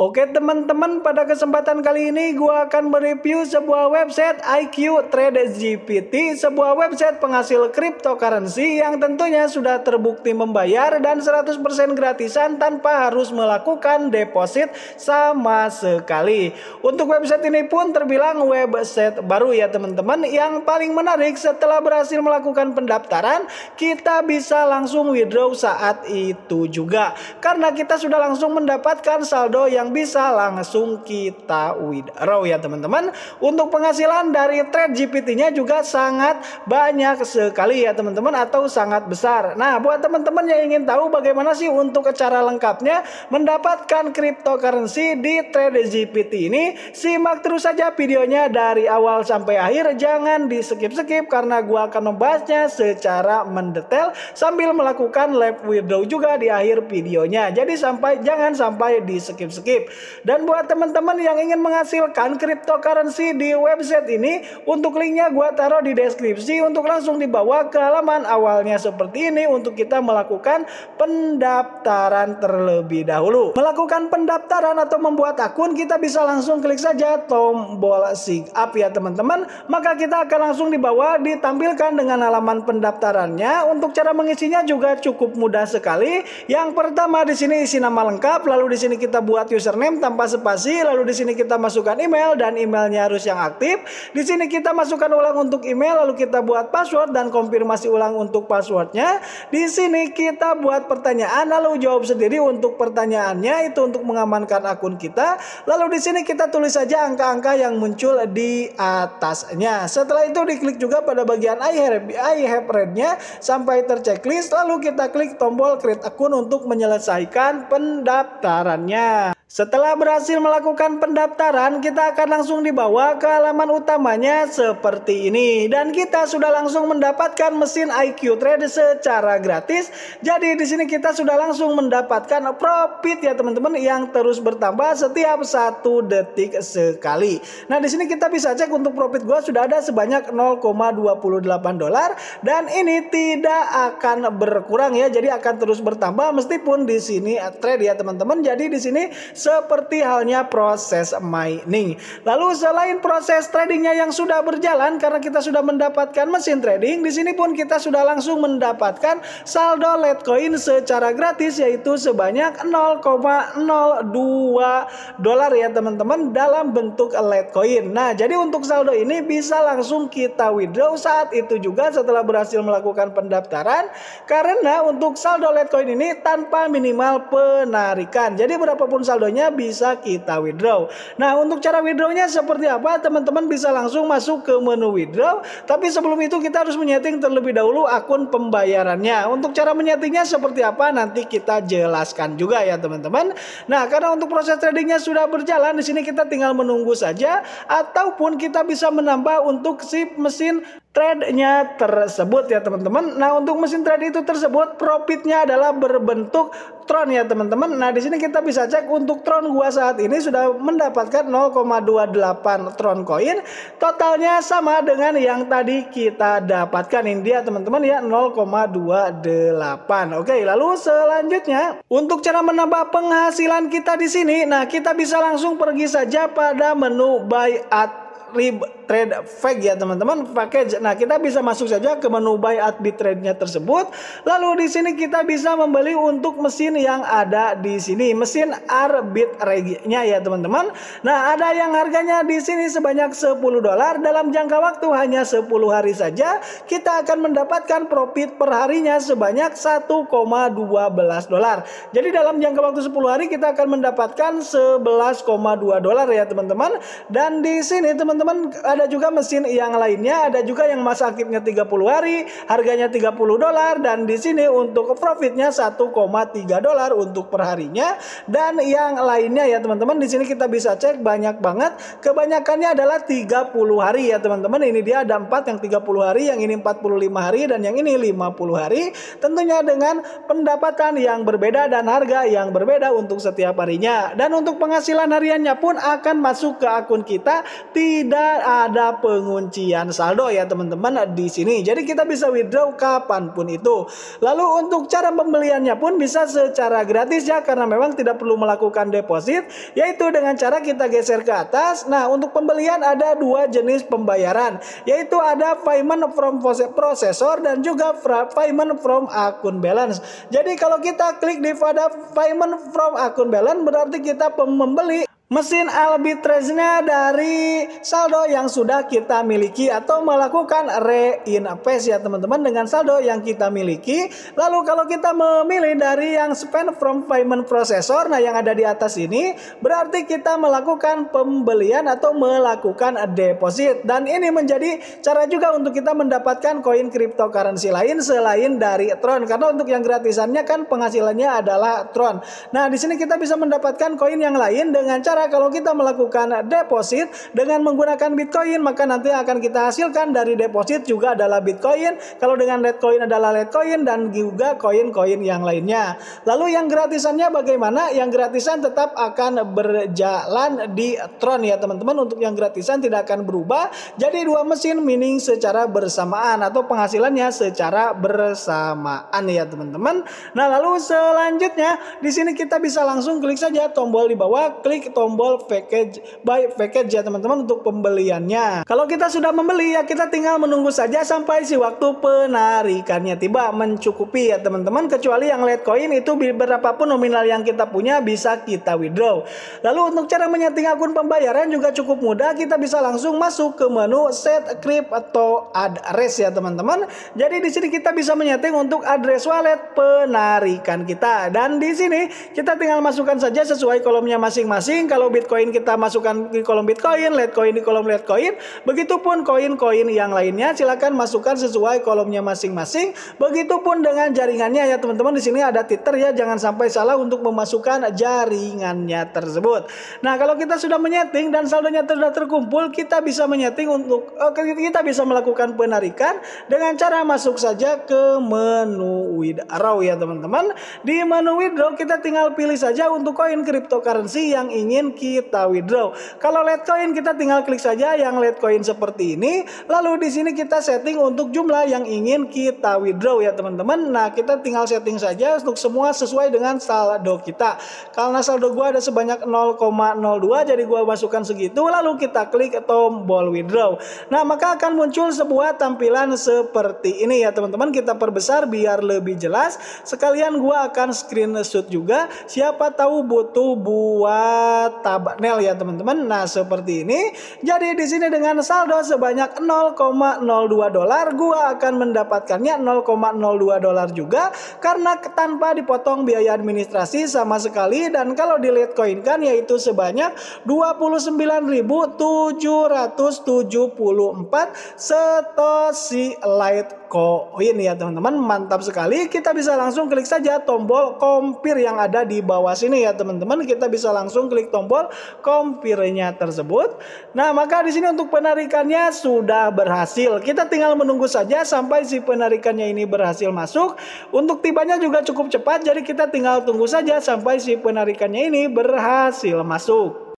Oke teman-teman pada kesempatan kali ini gue akan mereview sebuah website IQ Trade GPT Sebuah website penghasil cryptocurrency yang tentunya sudah terbukti membayar dan 100% gratisan tanpa harus melakukan deposit sama sekali Untuk website ini pun terbilang website baru ya teman-teman Yang paling menarik setelah berhasil melakukan pendaftaran kita bisa langsung withdraw saat itu juga Karena kita sudah langsung mendapatkan saldo yang bisa langsung kita withdraw ya teman-teman. Untuk penghasilan dari trade GPT-nya juga sangat banyak sekali ya teman-teman atau sangat besar. Nah buat teman-teman yang ingin tahu bagaimana sih untuk cara lengkapnya mendapatkan cryptocurrency di trade GPT ini, simak terus saja videonya dari awal sampai akhir. Jangan di skip-skip karena gua akan membahasnya secara mendetail sambil melakukan live withdraw juga di akhir videonya. Jadi sampai jangan sampai di skip-skip. Dan buat teman-teman yang ingin menghasilkan cryptocurrency di website ini, untuk linknya gue taruh di deskripsi untuk langsung dibawa ke halaman awalnya seperti ini untuk kita melakukan pendaftaran terlebih dahulu. Melakukan pendaftaran atau membuat akun, kita bisa langsung klik saja tombol sign up ya teman-teman. Maka kita akan langsung dibawa ditampilkan dengan halaman pendaftarannya. Untuk cara mengisinya juga cukup mudah sekali. Yang pertama di sini isi nama lengkap, lalu di sini kita buat username tanpa spasi lalu di sini kita masukkan email dan emailnya harus yang aktif di sini kita masukkan ulang untuk email lalu kita buat password dan konfirmasi ulang untuk passwordnya di sini kita buat pertanyaan lalu jawab sendiri untuk pertanyaannya itu untuk mengamankan akun kita lalu di sini kita tulis saja angka-angka yang muncul di atasnya setelah itu diklik juga pada bagian I have, I have read-nya sampai terchecklist lalu kita klik tombol create akun untuk menyelesaikan pendaftarannya. Setelah berhasil melakukan pendaftaran, kita akan langsung dibawa ke halaman utamanya seperti ini. Dan kita sudah langsung mendapatkan mesin IQ Trade secara gratis. Jadi di sini kita sudah langsung mendapatkan profit ya teman-teman yang terus bertambah setiap satu detik sekali. Nah di sini kita bisa cek untuk profit gua sudah ada sebanyak 0,28 dolar dan ini tidak akan berkurang ya. Jadi akan terus bertambah meskipun di sini trade ya teman-teman. Jadi di sini seperti halnya proses mining. Lalu selain proses tradingnya yang sudah berjalan karena kita sudah mendapatkan mesin trading, di sini pun kita sudah langsung mendapatkan saldo Litecoin secara gratis yaitu sebanyak 0,02 dolar ya teman-teman dalam bentuk Litecoin. Nah, jadi untuk saldo ini bisa langsung kita withdraw saat itu juga setelah berhasil melakukan pendaftaran karena untuk saldo Litecoin ini tanpa minimal penarikan. Jadi berapapun saldo metodenya bisa kita withdraw. Nah, untuk cara withdrawnya seperti apa? Teman-teman bisa langsung masuk ke menu withdraw, tapi sebelum itu kita harus menyeting terlebih dahulu akun pembayarannya. Untuk cara menyetingnya seperti apa nanti kita jelaskan juga ya, teman-teman. Nah, karena untuk proses tradingnya sudah berjalan, di sini kita tinggal menunggu saja ataupun kita bisa menambah untuk si mesin trade-nya tersebut ya teman-teman. Nah untuk mesin trade itu tersebut profitnya adalah berbentuk Tron ya teman-teman. Nah di sini kita bisa cek untuk Tron gua saat ini sudah mendapatkan 0,28 Tron koin. Totalnya sama dengan yang tadi kita dapatkan ini dia teman-teman ya 0,28. Oke lalu selanjutnya untuk cara menambah penghasilan kita di sini. Nah kita bisa langsung pergi saja pada menu buy at rib trade fake ya teman-teman package. Nah kita bisa masuk saja ke menu buy at trade nya tersebut. Lalu di sini kita bisa membeli untuk mesin yang ada di sini mesin Arbit Regi-nya ya teman-teman. Nah ada yang harganya di sini sebanyak 10 dolar dalam jangka waktu hanya 10 hari saja kita akan mendapatkan profit per harinya sebanyak 1,12 dolar. Jadi dalam jangka waktu 10 hari kita akan mendapatkan 11,2 dolar ya teman-teman. Dan di sini teman-teman ada ada juga mesin yang lainnya, ada juga yang masa aktifnya 30 hari, harganya 30 dolar dan di sini untuk profitnya 1,3 dolar untuk perharinya dan yang lainnya ya teman-teman di sini kita bisa cek banyak banget kebanyakannya adalah 30 hari ya teman-teman. Ini dia ada 4 yang 30 hari, yang ini 45 hari dan yang ini 50 hari. Tentunya dengan pendapatan yang berbeda dan harga yang berbeda untuk setiap harinya. Dan untuk penghasilan hariannya pun akan masuk ke akun kita tidak ah, ada penguncian saldo ya teman-teman di sini. Jadi kita bisa withdraw kapanpun itu. Lalu untuk cara pembeliannya pun bisa secara gratis ya karena memang tidak perlu melakukan deposit yaitu dengan cara kita geser ke atas. Nah, untuk pembelian ada dua jenis pembayaran yaitu ada payment from processor dan juga payment from akun balance. Jadi kalau kita klik di pada payment from akun balance berarti kita membeli Mesin arbitrasenya dari saldo yang sudah kita miliki atau melakukan reinvest ya teman-teman dengan saldo yang kita miliki. Lalu kalau kita memilih dari yang spend from payment processor nah yang ada di atas ini berarti kita melakukan pembelian atau melakukan deposit dan ini menjadi cara juga untuk kita mendapatkan koin cryptocurrency lain selain dari Tron karena untuk yang gratisannya kan penghasilannya adalah Tron. Nah, di sini kita bisa mendapatkan koin yang lain dengan cara kalau kita melakukan deposit dengan menggunakan Bitcoin, maka nanti akan kita hasilkan dari deposit juga adalah Bitcoin. Kalau dengan Litecoin adalah Litecoin dan juga koin-koin yang lainnya. Lalu yang gratisannya bagaimana? Yang gratisan tetap akan berjalan di Tron ya teman-teman. Untuk yang gratisan tidak akan berubah. Jadi dua mesin mining secara bersamaan atau penghasilannya secara bersamaan ya teman-teman. Nah lalu selanjutnya di sini kita bisa langsung klik saja tombol di bawah, klik tombol tombol package by package ya teman-teman untuk pembeliannya. Kalau kita sudah membeli ya kita tinggal menunggu saja sampai si waktu penarikannya tiba mencukupi ya teman-teman kecuali yang Litecoin itu berapapun nominal yang kita punya bisa kita withdraw. Lalu untuk cara menyeting akun pembayaran juga cukup mudah kita bisa langsung masuk ke menu set crypto address ya teman-teman. Jadi di sini kita bisa menyeting untuk address wallet penarikan kita dan di sini kita tinggal masukkan saja sesuai kolomnya masing-masing kalau kalau Bitcoin kita masukkan di kolom Bitcoin, Litecoin di kolom Litecoin, begitupun koin-koin yang lainnya silakan masukkan sesuai kolomnya masing-masing. Begitupun dengan jaringannya ya teman-teman di sini ada titer ya jangan sampai salah untuk memasukkan jaringannya tersebut. Nah, kalau kita sudah menyeting dan saldonya sudah terkumpul, kita bisa menyeting untuk eh, kita bisa melakukan penarikan dengan cara masuk saja ke menu withdraw ya teman-teman. Di menu withdraw kita tinggal pilih saja untuk koin cryptocurrency yang ingin kita withdraw. Kalau Litecoin kita tinggal klik saja yang Litecoin seperti ini. Lalu di sini kita setting untuk jumlah yang ingin kita withdraw ya teman-teman. Nah kita tinggal setting saja untuk semua sesuai dengan saldo kita. Karena saldo gua ada sebanyak 0,02 jadi gua masukkan segitu. Lalu kita klik tombol withdraw. Nah maka akan muncul sebuah tampilan seperti ini ya teman-teman. Kita perbesar biar lebih jelas. Sekalian gua akan screenshot juga. Siapa tahu butuh buat tabnel ya teman-teman. Nah, seperti ini. Jadi di sini dengan saldo sebanyak 0,02 dolar, gua akan mendapatkannya 0,02 dolar juga karena tanpa dipotong biaya administrasi sama sekali dan kalau di Litecoin kan yaitu sebanyak 29.774 setosi si Litecoin koin oh, iya ya teman-teman mantap sekali kita bisa langsung klik saja tombol kompir yang ada di bawah sini ya teman-teman kita bisa langsung klik tombol kompirnya tersebut nah maka di sini untuk penarikannya sudah berhasil kita tinggal menunggu saja sampai si penarikannya ini berhasil masuk untuk tibanya juga cukup cepat jadi kita tinggal tunggu saja sampai si penarikannya ini berhasil masuk